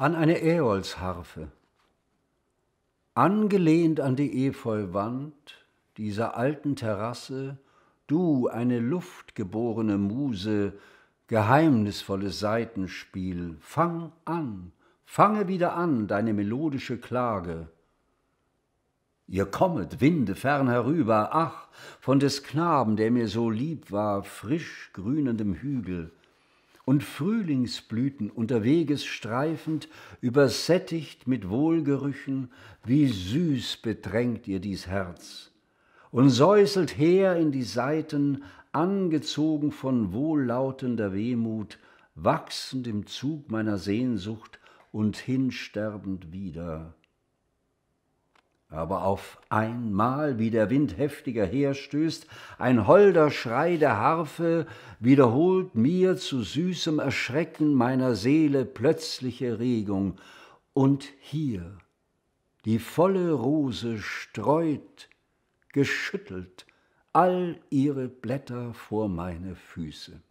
an eine Äolsharfe. Angelehnt an die Efeuwand dieser alten Terrasse, du, eine luftgeborene Muse, geheimnisvolles Saitenspiel, fang an, fange wieder an deine melodische Klage. Ihr kommet, Winde fern herüber, ach, von des Knaben, der mir so lieb war, frisch grünendem Hügel, und Frühlingsblüten unterweges streifend, übersättigt mit Wohlgerüchen, wie süß bedrängt ihr dies Herz und säuselt her in die Saiten, angezogen von wohllautender Wehmut, wachsend im Zug meiner Sehnsucht und hinsterbend wieder. Aber auf einmal, wie der Wind heftiger herstößt, ein holder Schrei der Harfe wiederholt mir zu süßem Erschrecken meiner Seele plötzliche Regung. Und hier die volle Rose streut, geschüttelt all ihre Blätter vor meine Füße.